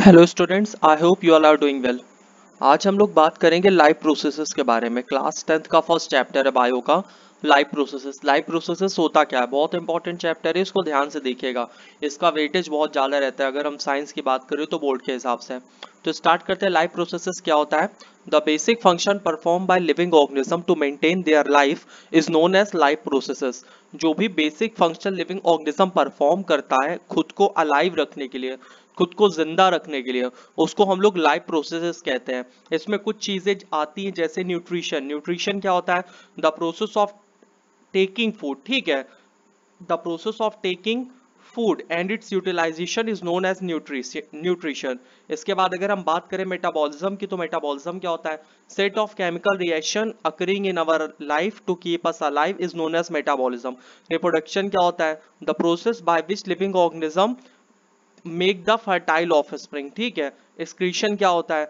hello students I hope you all are doing well आज हम लोग बात करेंगे लाइव प्रोसेसेस के बारे में क्लास टेंथ का फर्स्ट चैप्टर है बायो का लाइव प्रोसेसेस लाइव प्रोसेसेस होता क्या है बहुत इंपॉर्टेंट चैप्टर है इसको ध्यान से देखिएगा इसका वेटेज बहुत ज़्यादा रहता है अगर हम साइंस की बात करें तो बोर्ड के हिसाब से तो स्टार्ट करते हैं लाइव प्रोसेसेस क्या होता है the basic function perform by living organism to maintain their life is known as live processes जो भी basic function living organism perform करता है खुद को अलाइव रखने के लिए खुद को जिंदा रखने के लिए उसको हम लोग लाइफ प्रोसेसेस कहते हैं इसमें कुछ चीज़ें आती हैं जैसे न्यूट्रिशन न्यूट्रिशन क्या होता है the process of taking food ठीक है the process of taking food and its utilisation is known as nutrition इसके बाद अगर हम बात करें मेटाबॉलिज्म की तो मेटाबॉलिज्म क्या होता है set of chemical reaction occurring in our life to keep us alive is known as metabolism reproduction क्या होता है the process by which living organism make the fertile offspring ठीक है एक्सक्रीशन क्या होता है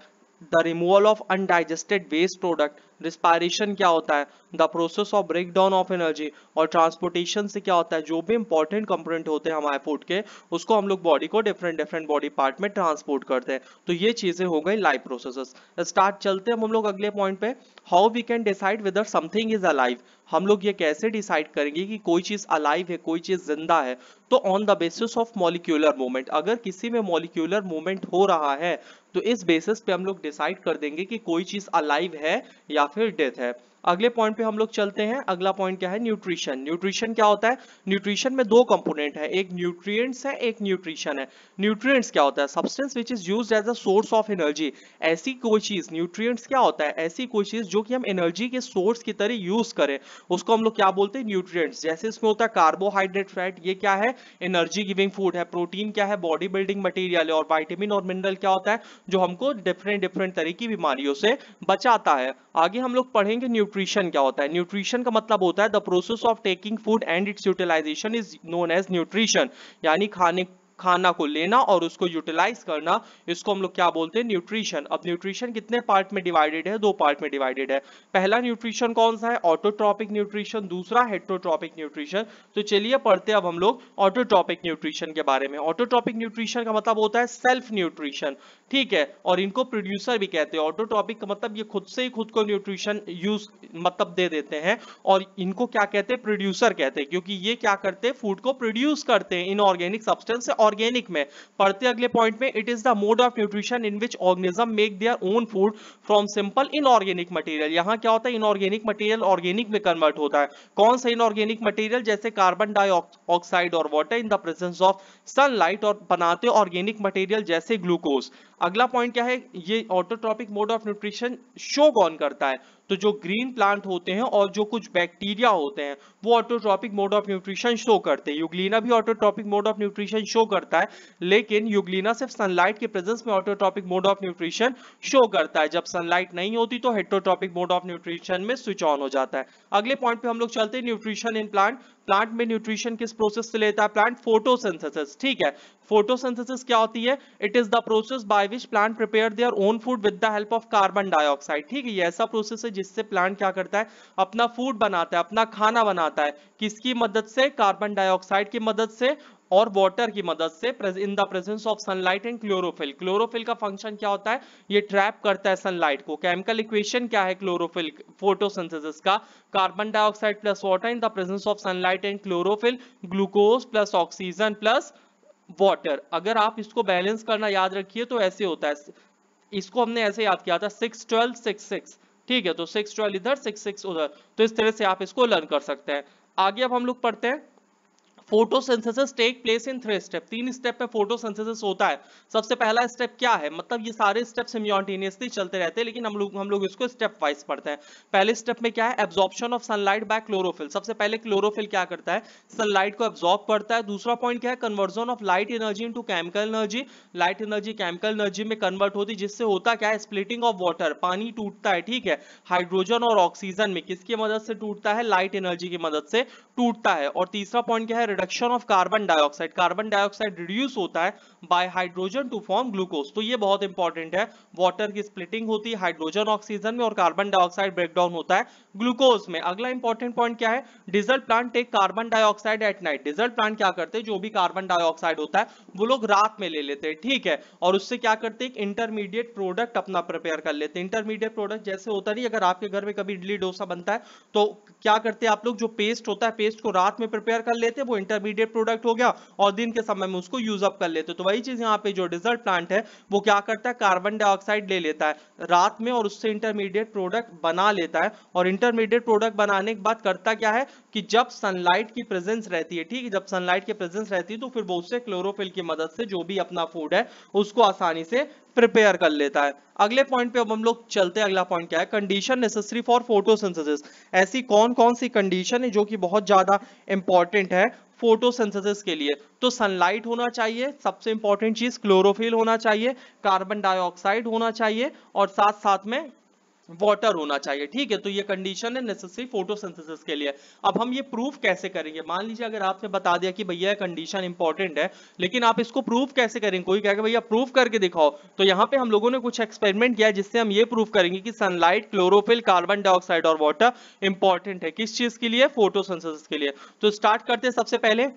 the removal of undigested waste product respiration क्या होता है the process of break down of energy और ट्रांसपोर्टेशन से क्या होता है जो भी इंपॉर्टेंट कंपोनेंट होते हैं हमारे फूड के उसको हम लोग बॉडी को डिफरेंट डिफरेंट बॉडी पार्ट में ट्रांसपोर्ट करते हैं तो ये चीजें हो गई लाइव प्रोसेस स्टार्ट चलते हैं हम लोग अगले पॉइंट पे how we can decide whether something is alive हम लोग ये कैसे डिसाइड करेंगे कि कोई चीज अलाइव है कोई चीज जिंदा है तो on the basis of molecular movement अगर किसी में मॉलिक्यूलर मूवमेंट हो रहा है तो इस बेसिस पे हम लोग डिसाइड कर देंगे कि कोई चीज अलाइव है या फिर डेथ है अगले पॉइंट पे हम लोग चलते हैं अगला पॉइंट क्या है न्यूट्रिशन न्यूट्रिशन क्या होता है न्यूट्रिशन में दो कंपोनेंट है एक न्यूट्रिएंट्स है एक न्यूट्रिशन है न्यूट्रिएंट्स क्या होता है substance which is use as a source of energy ऐसी कोई चीज न्यूट्रिएंट्स क्या होता है ऐसी कोई चीज जो कि हम एनर्जी के सोर्स की तरह यूज करें उसको हम लोग क्या बोलते हैं न्यूट्रिएंट्स जैसे इसमें होता है कार्बोहाइड्रेट फैट ये क्या है एनर्जी गिविंग फूड है प्रोटीन क्या है बॉडी बिल्डिंग मटेरियल है और वाइटामिन और मिनरल क्या होता है जो हमको डिफरेंट डिफरेंट तरीके की बीमारियों से बचाता है आगे हम लोग पढ़ेंगे न्यूट्री न्यूट्रिशन क्या होता है न्यूट्रिशन का मतलब होता है the process of taking food and its utilisation is known as nutrition यानी खाने खाना को लेना और उसको यूटिलाइज करना इसको हम लोग क्या बोलते हैं न्यूट्रिशन अब न्यूट्रिशन कितने पार्ट में डिवाइडेड है दो पार्ट में डिवाइडेड है पहला न्यूट्रिशन कौन सा है ऑटोट्रॉपिक न्यूट्रिशन दूसरा हेट्रोट्रॉपिक न्यूट्रिशन तो चलिए पढ़ते अब हम लोग ऑटोट्रॉपिक न्यूट्रिशन के बारे में ऑटोट्रॉपिक न्यूट्रिशन का मतलब होता है सेल्फ न्यूट्रिशन ठीक है और इनको प्रोड्यूसर भी कहते हैं ऑटोट्रॉपिक का मतलब ये खुद से ही खुद को न्यूट्रिशन यूज मतलब दे देते हैं और इनको क्या कहते हैं प्रोड्यूसर कहते हैं क्योंकि ये क्या करते हैं फूड को प्रोड्यूस करते हैं इनऑर्गेनिक सब्सटेंस से ऑर्गेनिक में पढ़ते अगले पॉइंट में it is the mode of nutrition in which organism make their own food from simple inorganic material यहाँ क्या होता है इनऑर्गेनिक मटेरियल ऑर्गेनिक में कन्वर्ट होता है कौन सा इनऑर्गेनिक मटेरियल जैसे कार्बन डाइऑक्साइड और water in the presence of sunlight और बनाते ऑर्गेनिक मटेरियल जैसे ग्लूकोज अगला पॉइंट क्या है ये autotrophic mode of nutrition shown करता है तो जो ग्रीन प्लांट होते हैं और जो कुछ बैक्टीरिया होते हैं वो autotrophic mode of nutrition show करते हैं युगलीना भी autotrophic mode of nutrition show करता है लेकिन युगलीना सिर्फ सनलाइट के प्रेजेंस में autotrophic mode of nutrition show करता है जब सनलाइट नहीं होती तो हेट्रोट्रॉपिक मोड ऑफ न्यूट्रिशन में स्विच ऑन हो जाता है अगले पॉइंट पे हम लोग चलते हैं न्यूट्रिशन इन प्लांट प्लांट में न्यूट्रिशन किस प्रोसेस से लेता है प्लांट फोटोसिंथेसिस ठीक है फोटोसिंथेसिस क्या होती है it is the process by which plant prepare their own food with the help of carbon dioxide ठीक है ये ऐसा प्रोसेस है जिससे प्लांट क्या करता है अपना फूड बनाता है अपना खाना बनाता है किसकी मदद से कार्बन डाइऑक्साइड की मदद से और वाटर की मदद से in the presence of sunlight and chlorophyll chlorophyll का फंक्शन क्या होता है ये ट्रैप करता है सनलाइट को केमिकल इक्वेशन क्या है क्लोरोफिल फोटोसिंथेसिस का carbon dioxide plus water in the presence of sunlight and chlorophyll glucose plus oxygen plus water अगर आप इसको बैलेंस करना याद रखिए तो ऐसे होता है इसको हमने ऐसे याद किया था सिक्स ट्वेल्व सिक्स सिक्स ठीक है तो सिक्स ट्वेल्व इधर सिक्स सिक्स उधर तो इस तरह से आप इसको लर्न कर सकते हैं आगे अब हम लोग पढ़ते हैं photosynthesis take place in three step तीन स्टेप में फोटोसेंथेसिस होता है सबसे पहला स्टेप क्या है मतलब ये सारे स्टेप सिम्योन्टेनियसली चलते रहते हैं लेकिन हम लोग हम लोग इसको स्टेप वाइज पढ़ते हैं पहले स्टेप में क्या है absorption of sunlight by chlorophyll सबसे पहले क्लोरोफिल क्या करता है सनलाइट को एब्जॉर्ब करता है दूसरा पॉइंट क्या है conversion of light energy into chemical energy light energy chemical energy में कन्वर्ट होती है जिससे होता क्या है स्प्लिटिंग ऑफ वाटर पानी टूटता है ठीक है हाइड्रोजन और ऑक्सीजन में किसकी मदद से टूटता है लाइट एनर्जी की मदद से टूटता है और तीसरा पॉइंट क्या है reduction of carbon dioxide carbon dioxide reduce होता है by hydrogen to form glucose तो ये बहुत इंपॉर्टेंट है वाटर की स्प्लिटिंग होती है हाइड्रोजन ऑक्सीजन में और कार्बन डाइऑक्साइड ब्रेकडाउन होता है ग्लूकोज में अगला इंपॉर्टेंट पॉइंट क्या है desert plant take carbon dioxide at night desert plant क्या करते हैं जो भी कार्बन डाइऑक्साइड होता है वो लोग रात में ले लेते हैं ठीक है और उससे क्या करते हैं इंटरमीडिएट प्रोडक्ट अपना प्रिपेयर कर लेते हैं इंटरमीडिएट प्रोडक्ट जैसे होता नहीं अगर आपके घर में कभी इडली डोसा बनता है तो क्या करते हैं आप लोग जो पेस्ट होता है पेस्ट को रात में प्रिपेयर कर लेते हैं वो इंटरमीडिएट प्रोडक्ट हो गया और दिन के समय में उसको यूज अप कर लेते तो वही चीज यहाँ पे जो डिजर्ट प्लांट है वो क्या करता है कार्बन डाइऑक्साइड ले लेता है रात में और उससे इंटरमीडिएट प्रोडक्ट बना लेता है और इंटरमीडिएट प्रोडक्ट बनाने के बाद करता क्या है कि जब सनलाइट की प्रेजेंस रहती है ठीक है जब सनलाइट की प्रेजेंस रहती है तो फिर वो उससे क्लोरोफिल की मदद से जो भी अपना फूड है उसको आसानी से प्रिपेयर कर लेता है अगले पॉइंट पे अब हम लोग चलते हैं अगला पॉइंट क्या है कंडीशन नेसेसरी फॉर फोटोसिंथेसिस ऐसी कौन कौन सी कंडीशन है जो कि बहुत ज्यादा इंपॉर्टेंट है फोटोसिंथेसिस के लिए तो सनलाइट होना चाहिए सबसे इंपॉर्टेंट चीज क्लोरोफिल होना चाहिए कार्बन डाइऑक्साइड होना चाहिए और साथ साथ में वाटर होना चाहिए ठीक है तो ये कंडीशन है नेसेसरी फोटोसिंथेसिस के लिए अब हम ये प्रूफ कैसे करेंगे मान लीजिए अगर आपने बता दिया कि भैया कंडीशन इंपॉर्टेंट है लेकिन आप इसको प्रूफ कैसे करेंगे कोई कहेगा भैया प्रूफ करके दिखाओ तो यहाँ पे हम लोगों ने कुछ एक्सपेरिमेंट किया जिससे हम ये प्रूफ करेंगे कि सनलाइट क्लोरोफिल कार्बन डाइऑक्साइड और वाटर इंपॉर्टेंट है किस चीज के लिए फोटोसिंथेसिस के लिए तो स्टार्ट करते हैं सबसे पहले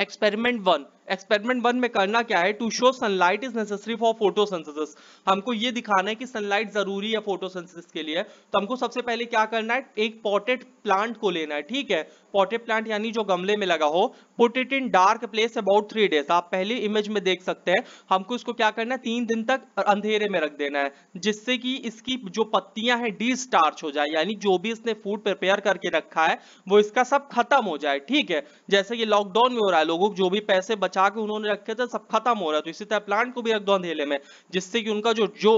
एक्सपेरिमेंट वन एक्सपेरिमेंट वन में करना क्या है to show sunlight is necessary for photosynthesis हमको ये दिखाना है कि सनलाइट जरूरी है फोटोसिंथेसिस के लिए तो हमको सबसे पहले क्या करना है एक पॉटेड प्लांट को लेना है ठीक है पॉटेड प्लांट यानी जो गमले में लगा हो put it in dark place about three days आप पहले इमेज में देख सकते हैं हमको इसको क्या करना है तीन दिन तक अंधेरे में रख देना है जिससे कि इसकी जो पत्तियां हैं डी स्टार्च हो जाए यानी जो भी इसने फूड प्रिपेयर करके रखा है वो इसका सब खत्म हो जाए ठीक है जैसे कि लॉकडाउन में हो रहा है लोगों को जो भी पैसे बचा बचा के उन्होंने रखे थे सब खत्म हो रहा है तो इसी तरह प्लांट को भी रख दो अंधेले में जिससे कि उनका जो जो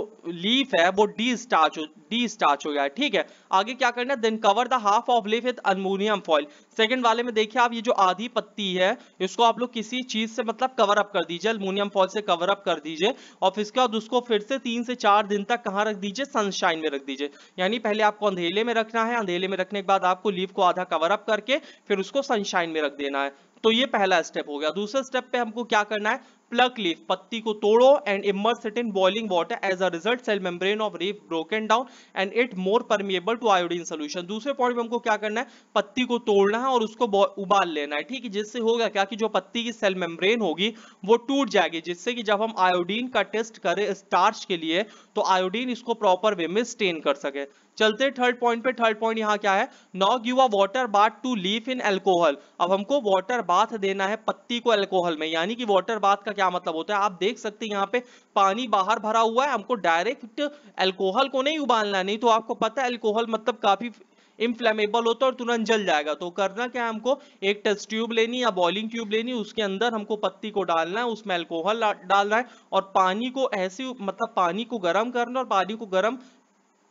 लीफ है वो डी स्टार्च हो डी स्टार्च हो गया है ठीक है आगे क्या करना है then cover the half of leaf with aluminium foil second वाले में देखिए आप ये जो आधी पत्ती है इसको आप लोग किसी चीज से मतलब कवर अप कर दीजिए अल्मोनियम फॉइल से कवर अप कर दीजिए और फिर इसके बाद उसको फिर से तीन से चार दिन तक कहाँ रख दीजिए सनशाइन में रख दीजिए यानी पहले आपको अंधेले में रखना है अंधेले में रखने के बाद आपको लीफ को आधा कवर अप करके फिर उसको सनशाइन में रख देना है तो ये पहला स्टेप हो गया दूसरे स्टेप पे हमको क्या करना है प्लक लीफ पत्ती को तोड़ो and immerse it in boiling water as a result cell membrane of leaf broken down and it more permeable to iodine solution दूसरे पॉइंट में हमको क्या करना है पत्ती को तोड़ना है और उसको उबाल लेना है ठीक है जिससे होगा क्या कि जो पत्ती की सेल मेम्ब्रेन होगी वो टूट जाएगी जिससे कि जब हम आयोडीन का टेस्ट करें स्टार्च के लिए तो आयोडीन इसको प्रॉपर वे में स्टेन कर सके चलते थर्ड पॉइंट पे थर्ड पॉइंट यहाँ क्या है now give a water bath to leaf in alcohol अब हमको वाटर बाथ देना है पत्ती को एल्कोहल में यानी कि वाटर बाथ का क्या मतलब होता है आप देख सकते हैं यहाँ पे पानी बाहर भरा हुआ है हमको डायरेक्ट एल्कोहल को नहीं उबालना नहीं तो आपको पता है एल्कोहल मतलब काफी इनफ्लेमेबल होता है और तुरंत जल जाएगा तो करना क्या है हमको एक टेस्ट ट्यूब लेनी या बॉइलिंग ट्यूब लेनी उसके अंदर हमको पत्ती को डालना है उसमें अल्कोहल डालना है और पानी को ऐसे मतलब पानी को गर्म करना और पानी को गर्म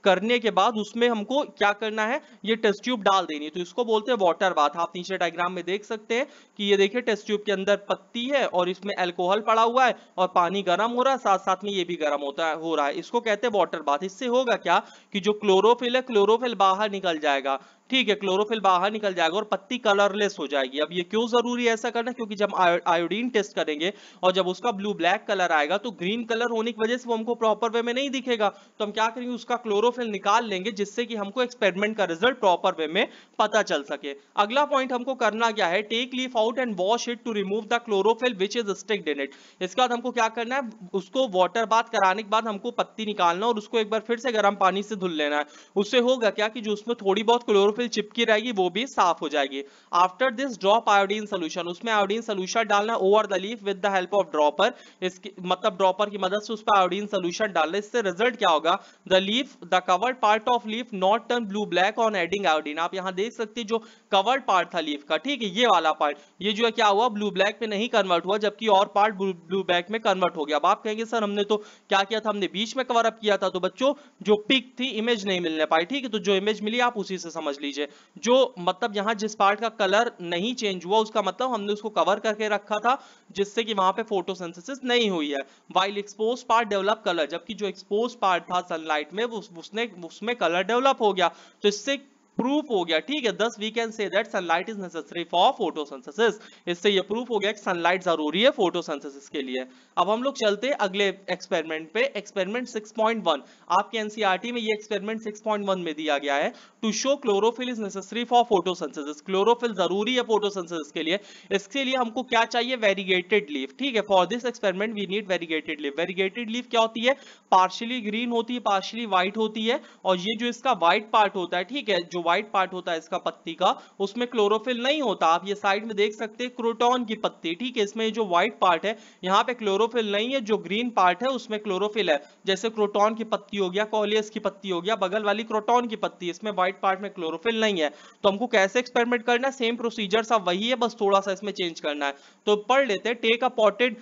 करने के बाद उसमें हमको क्या करना है ये टेस्ट ट्यूब डाल देनी है तो इसको बोलते हैं वाटर बाथ आप नीचे डायग्राम में देख सकते हैं कि ये देखिए टेस्ट ट्यूब के अंदर पत्ती है और इसमें एल्कोहल पड़ा हुआ है और पानी गर्म हो रहा है साथ साथ में ये भी गर्म होता है हो रहा है इसको कहते हैं वाटर बाथ इससे होगा क्या कि जो क्लोरोफिल है क्लोरोफिल बाहर निकल जाएगा ठीक है क्लोरोफिल बाहर निकल जाएगा और पत्ती कलरलेस हो जाएगी अब ये क्यों जरूरी है ऐसा करना क्योंकि जब आयोडीन टेस्ट करेंगे और जब उसका ब्लू ब्लैक कलर आएगा तो ग्रीन कलर होने की वजह से वो हमको प्रॉपर वे में नहीं दिखेगा तो हम क्या करेंगे उसका क्लोरोफिल निकाल लेंगे जिससे कि हमको एक्सपेरिमेंट का रिजल्ट प्रॉपर वे में पता चल सके अगला पॉइंट हमको करना क्या है take leaf out and wash it to remove the chlorophyll which is stick in it इसके बाद हमको क्या करना है उसको वाटर बात कराने के बाद हमको पत्ती निकालना और उसको एक बार फिर से गर्म पानी से धुल लेना है उससे होगा क्या कि जो उसमें थोड़ी बहुत क्लोरोफिल क्लोरोफिल चिपकी रहेगी वो भी साफ हो जाएगी after this drop iodine solution उसमें आयोडीन सोल्यूशन डालना over the leaf with the help of dropper इसकी मतलब ड्रॉपर की मदद से उस पर आयोडीन सोल्यूशन डालना इससे रिजल्ट क्या होगा the leaf the covered part of leaf not turn blue black on adding iodine आप यहाँ देख सकते जो कवर्ड पार्ट था लीफ का ठीक है ये वाला पार्ट ये जो है क्या हुआ ब्लू ब्लैक में नहीं कन्वर्ट हुआ जबकि और पार्ट ब्लू ब्लैक में कन्वर्ट हो गया अब आप कहेंगे सर हमने तो क्या किया था हमने बीच में कवर अप किया था तो बच्चों जो पिक थी इमेज नहीं मिलने पाई ठीक है तो जो इमेज मिली आप उसी से समझ लीजिए लीजिए जो मतलब यहाँ जिस पार्ट का कलर नहीं चेंज हुआ उसका मतलब हमने उसको कवर करके रखा था जिससे कि वहां पे फोटोसिंथेसिस नहीं हुई है while expose part develop colour जबकि जो एक्सपोज पार्ट था सनलाइट में उस, उसने उसमें कलर डेवलप हो गया तो इससे प्रूफ हो गया ठीक है thus we can say that sunlight is necessary for photosynthesis इससे ये प्रूफ हो गया कि सनलाइट जरूरी है फोटोसिंथेसिस के लिए अब हम लोग चलते हैं अगले एक्सपेरिमेंट पे एक्सपेरिमेंट 6.1 आपके एनसीईआरटी e में ये एक्सपेरिमेंट 6.1 में दिया गया है to show chlorophyll is necessary for photosynthesis chlorophyll जरूरी है फोटोसिंथेसिस के लिए इसके लिए हमको क्या चाहिए वेरीगेटेड लीफ ठीक है for this experiment we need variegated leaf variegated leaf क्या होती है पार्शियली ग्रीन होती है पार्शियली व्हाइट होती है और ये जो इसका व्हाइट पार्ट होता है ठीक है जो व्हाइट पार्ट होता है इसका पत्ती का उसमें क्लोरोफिल नहीं होता आप ये साइड में देख सकते हैं क्रोटोन की पत्ती ठीक है इसमें जो व्हाइट पार्ट है यहाँ पे क्लोरोफिल नहीं है जो ग्रीन पार्ट है उसमें क्लोरोफिल है जैसे क्रोटोन की पत्ती हो गया कॉलियस की पत्ती हो गया बगल वाली क्रोटोन की पत्ती इसमें व्हाइट पार्ट में क्लोरोफिल नहीं है तो हमको कैसे एक्सपेरिमेंट करना है सेम प्रोसीजर सा वही है बस थोड़ा सा इसमें चेंज करना है तो पढ़ लेते हैं take a potted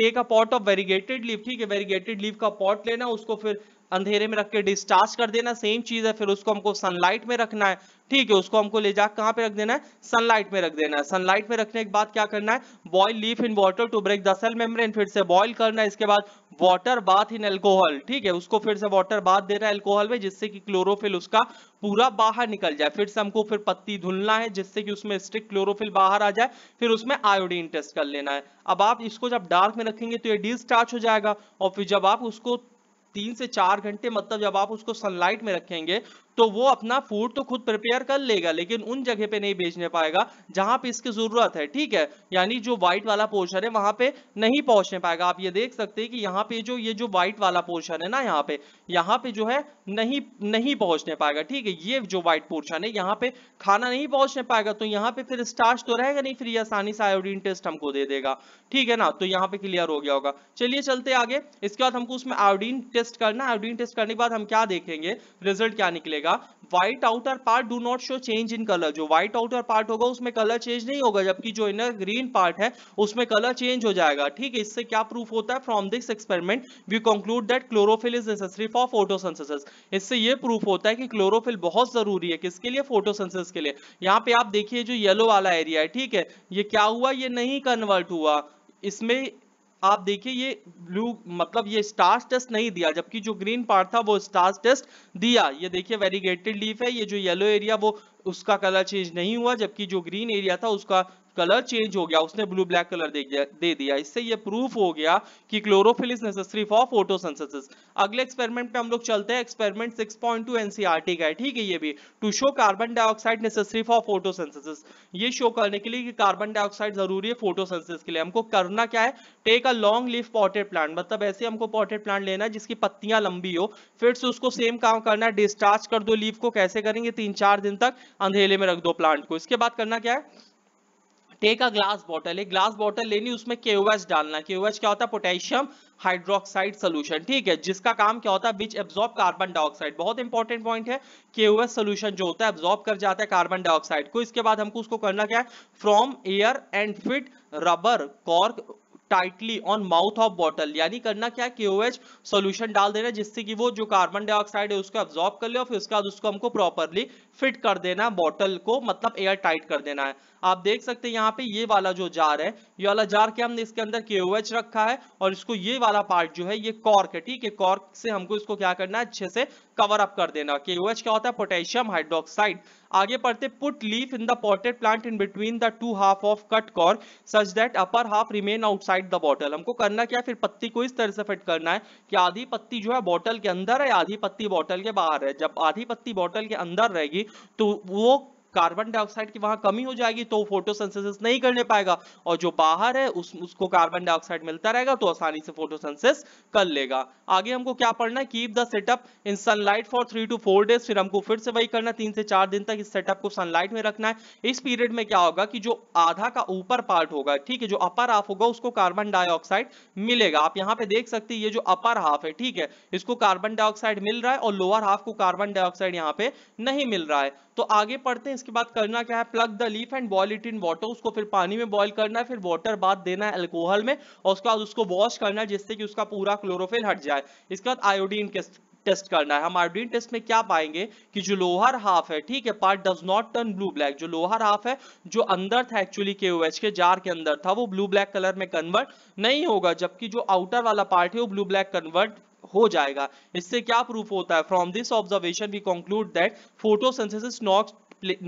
take a pot of variegated leave ठीक है वेरीगेटेड लीव का पॉट लेना उसको फिर अंधेरे में रख के डिस्चार्ज कर देना सेम चीज है फिर उसको हमको सनलाइट में रखना है ठीक है उसको हमको ले जा कहां पे रख देना है सनलाइट में रख देना है सनलाइट में रखने के बाद क्या करना है boil leaf in water to break the cell membrane फिर से बॉयल करना है इसके बाद वाटर बाथ इन एल्कोहल ठीक है उसको फिर से वाटर बाथ देना है एल्कोहल में जिससे कि क्लोरोफिल उसका पूरा बाहर निकल जाए फिर से हमको फिर पत्ती धुलना है जिससे कि उसमें स्ट्रिक्ट क्लोरोफिल बाहर आ जाए फिर उसमें आयोडीन टेस्ट कर लेना है अब आप इसको जब डार्क में रखेंगे तो ये डिस्चार्ज हो जाएगा और फिर जब आप उसको तीन से चार घंटे मतलब जब आप उसको सनलाइट में रखेंगे तो वो अपना फूड तो खुद प्रिपेयर कर लेगा लेकिन उन जगह पे नहीं बेचने पाएगा जहां पे इसकी जरूरत है ठीक है यानी जो व्हाइट वाला पोर्शन है वहां पे नहीं पहुंचने पाएगा आप ये देख सकते हैं कि यहाँ पे जो ये जो व्हाइट वाला पोर्शन है ना यहाँ पे यहाँ पे जो है नहीं नहीं पहुंचने पाएगा ठीक है ये जो व्हाइट पोर्शन है यहाँ पे खाना नहीं पहुंचने पाएगा तो यहाँ पे फिर स्टार्च तो रहेगा नहीं फिर ये आसानी से आयोडीन टेस्ट हमको दे देगा ठीक है ना तो यहाँ पे क्लियर हो गया होगा चलिए चलते आगे इसके बाद हमको उसमें आयोडीन टेस्ट करना आयोडीन टेस्ट करने के बाद हम क्या देखेंगे रिजल्ट क्या निकलेगा जाएगा white outer part do not show change in colour जो व्हाइट आउटर पार्ट होगा उसमें कलर चेंज नहीं होगा जबकि जो इनर ग्रीन पार्ट है उसमें कलर चेंज हो जाएगा ठीक है इससे क्या प्रूफ होता है from this experiment we conclude that chlorophyll is necessary for photosynthesis इससे ये प्रूफ होता है कि क्लोरोफिल बहुत जरूरी है किसके लिए फोटोसिंथेसिस के लिए यहाँ पे आप देखिए जो येलो वाला एरिया है ठीक है ये क्या हुआ ये नहीं कन्वर्ट हुआ इसमें आप देखिए ये ब्लू मतलब ये स्टार्स टेस्ट नहीं दिया जबकि जो ग्रीन पार्ट था वो स्टार्स टेस्ट दिया ये देखिए वेरीगेटेड लीफ है ये जो येलो एरिया वो उसका कलर चेंज नहीं हुआ जबकि जो ग्रीन एरिया था उसका कलर चेंज हो गया उसने ब्लू ब्लैक कलर दे दिया दे दिया इससे ये प्रूफ हो गया कि chlorophyll is necessary for photosynthesis अगले एक्सपेरिमेंट पे हम लोग चलते हैं एक्सपेरिमेंट 6.2 एनसीईआरटी का है ठीक है ये भी to show carbon dioxide necessary for photosynthesis ये शो करने के लिए कि कार्बन डाइऑक्साइड जरूरी है फोटोसिंथेसिस के लिए हमको करना क्या है take a long leaf potted plant मतलब ऐसे हमको पॉटेड प्लांट लेना है जिसकी पत्तियां लंबी हो फिर से उसको सेम काम करना है डिस्चार्ज कर दो लीफ को कैसे करेंगे तीन चार दिन तक अंधेरे में रख दो प्लांट को इसके बाद करना क्या है टेक अ ग्लास बॉटल एक ग्लास बॉटल लेनी उसमें केओएच डालना केओएच क्या होता है पोटेशियम हाइड्रोक्साइड सोल्यूशन ठीक है जिसका काम क्या होता है विच एब्जॉर्ब कार्बन डाइऑक्साइड बहुत इंपॉर्टेंट पॉइंट है केओएच सोल्यूशन जो होता है एब्जॉर्ब कर जाता है कार्बन डाइऑक्साइड को इसके बाद हमको उसको करना क्या है from air and fit rubber cork tightly on mouth of bottle यानी करना क्या के ओ एच सोल्यूशन डाल देना जिससे कि वो जो कार्बन डाइऑक्साइड है उसको एब्जॉर्ब कर ले और फिर उसके बाद उसको हमको प्रॉपरली फिट कर देना है बॉटल को मतलब एयर टाइट कर देना है आप देख सकते हैं यहाँ पे ये वाला जो जार है ये वाला जार के हमने इसके अंदर के ओ एच रखा है और इसको ये वाला पार्ट जो है ये कॉर्क है ठीक है कॉर्क से हमको इसको क्या करना है अच्छे से कवर अप कर देना के ओ एच क्या होता है पोटेशियम हाइड्रोक्साइड आगे पढ़ते put leaf in the potted plant in between the two half of cut cork such that upper half remain outside the bottle हमको करना क्या फिर पत्ती को इस तरह से फिट करना है कि आधी पत्ती जो है बॉटल के अंदर है आधी पत्ती बॉटल के बाहर है जब आधी पत्ती बॉटल के अंदर रहेगी तो वो कार्बन डाइऑक्साइड की वहां कमी हो जाएगी तो फोटोसेंसिस नहीं करने पाएगा और जो बाहर है उस, उसको कार्बन डाइऑक्साइड मिलता रहेगा तो आसानी से फोटोसेंसिस कर लेगा आगे हमको क्या पढ़ना है keep the setup in sunlight for three to four days फिर हमको फिर से वही करना तीन से चार दिन तक इस सेटअप को सनलाइट में रखना है इस पीरियड में क्या होगा कि जो आधा का ऊपर पार्ट होगा ठीक है जो अपर हाफ होगा उसको कार्बन डाइऑक्साइड मिलेगा आप यहाँ पे देख सकते हैं ये जो अपर हाफ है ठीक है इसको कार्बन डाइऑक्साइड मिल रहा है और लोअर हाफ को कार्बन डाइऑक्साइड यहाँ पे नहीं मिल रहा है तो आगे पढ़ते हैं इसके बाद करना क्या है pluck the leaf and boil it in water उसको फिर पानी में बॉइल करना है फिर वाटर बाद देना है एल्कोहल में और उसके बाद उसको वॉश करना है जिससे कि उसका पूरा क्लोरोफिल हट जाए इसके बाद आयोडीन टेस्ट करना है हम आयोडीन टेस्ट में क्या पाएंगे कि जो लोहर हाफ है ठीक है part does not turn blue black जो लोहर हाफ है जो अंदर था एक्चुअली के के जार के अंदर था वो ब्लू ब्लैक कलर में कन्वर्ट नहीं होगा जबकि जो आउटर वाला पार्ट है वो ब्लू ब्लैक कन्वर्ट हो जाएगा इससे क्या प्रूफ होता है from this observation we conclude that photosynthesis not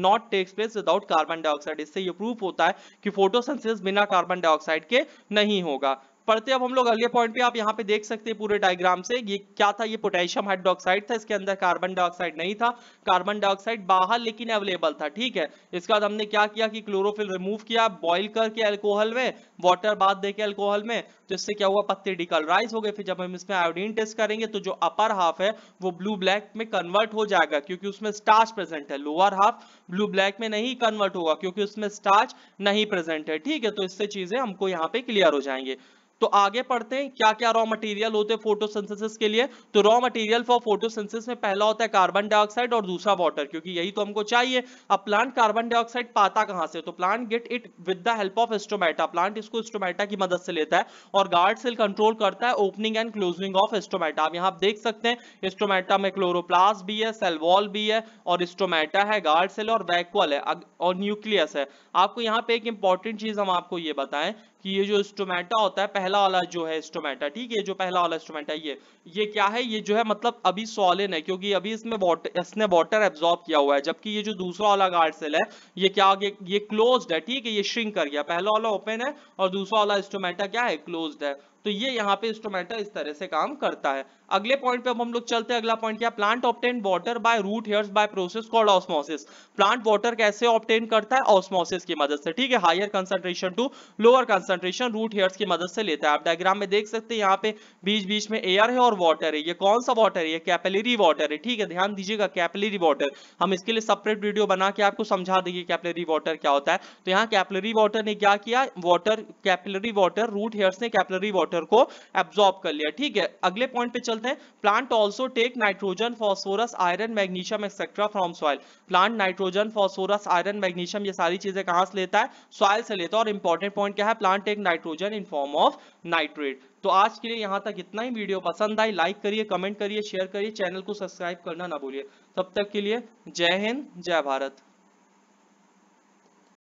not takes place without carbon dioxide इससे ये प्रूफ होता है कि फोटोसेंसिस बिना कार्बन डाइऑक्साइड के नहीं होगा पढ़ते अब हम लोग अगले पॉइंट पे आप यहाँ पे देख सकते हैं पूरे डायग्राम से ये क्या था ये पोटेशियम हाइड्रोक्साइड था इसके अंदर कार्बन डाइऑक्साइड नहीं था कार्बन डाइऑक्साइड बाहर लेकिन अवेलेबल था ठीक है इसके बाद हमने क्या किया कि क्लोरोफिल रिमूव किया बॉइल करके अल्कोहल में वाटर बाद देके अल्कोहल में जिससे तो क्या हुआ पत्ते डिकलराइज हो गए फिर जब हम इसमें आयोडीन टेस्ट करेंगे तो जो अपर हाफ है वो ब्लू ब्लैक में कन्वर्ट हो जाएगा क्योंकि उसमें स्टार्च प्रेजेंट है लोअर हाफ ब्लू ब्लैक में नहीं कन्वर्ट होगा क्योंकि उसमें स्टार्च नहीं प्रेजेंट है ठीक है तो इससे चीजें हमको यहाँ पे क्लियर हो जाएंगे तो आगे पढ़ते हैं क्या क्या रॉ मटेरियल होते हैं फोटोसिंथेसिस के लिए तो रॉ मटेरियल फॉर फोटोसिंथेसिस में पहला होता है कार्बन डाइऑक्साइड और दूसरा वाटर क्योंकि यही तो हमको चाहिए अब प्लांट कार्बन डाइऑक्साइड पाता कहां से तो plant get it with the help of stomata plant इसको एस्टोमेटा की मदद से लेता है और गार्ड सेल कंट्रोल करता है opening and closing of stomata आप यहां आप देख सकते हैं एस्टोमेटा में क्लोरोप्लास्ट भी है सेलवॉल भी है और एस्टोमेटा है गार्ड सेल और वैक्वल है और न्यूक्लियस है आपको यहाँ पे एक इंपॉर्टेंट चीज हम आपको ये बताएं कि ये जो स्टोमेटा होता है पहला वाला जो है स्टोमेटा ठीक है जो पहला वाला स्टोमेटा ये ये क्या है ये जो है मतलब अभी सॉलिन है क्योंकि अभी इसमें वाटर इसने वाटर एब्जॉर्ब किया हुआ है जबकि ये जो दूसरा वाला गार्ड सेल है ये क्या हो गया ये क्लोज्ड है ठीक है ये श्रिंक कर गया पहला वाला ओपन है और दूसरा वाला स्टोमेटा क्या है क्लोज्ड है तो ये यहाँ पे स्टोमेटर इस तरह से काम करता है अगले पॉइंट पे अब हम लोग चलते हैं अगला पॉइंट क्या plant obtain water by root hairs by process called osmosis plant water कैसे ऑप्टेन करता है ऑस्मोसिस की मदद से ठीक है higher concentration to lower concentration root hairs की मदद से लेता है आप डायग्राम में देख सकते हैं यहाँ पे बीच बीच में एयर है और वाटर है ये कौन सा वाटर है ये कैपलरी वाटर है ठीक है ध्यान दीजिएगा कैपलरी वाटर हम इसके लिए सेपरेट वीडियो बना के आपको समझा देंगे कैपलेरी वाटर क्या होता है तो यहाँ कैपलरी वाटर ने क्या किया water capillary water root hairs ने कैपलरी वाटर वाटर को एब्जॉर्ब कर लिया ठीक है अगले पॉइंट पे चलते हैं plant also take nitrogen phosphorus iron magnesium etcetera from soil plant nitrogen phosphorus iron magnesium ये सारी चीजें कहां से लेता है सॉइल से लेता है और इंपॉर्टेंट पॉइंट क्या है plant take nitrogen in form of nitrate तो आज के लिए यहां तक इतना ही वीडियो पसंद आई लाइक करिए कमेंट करिए शेयर करिए चैनल को सब्सक्राइब करना ना भूलिए तब तक के लिए जय हिंद जय भारत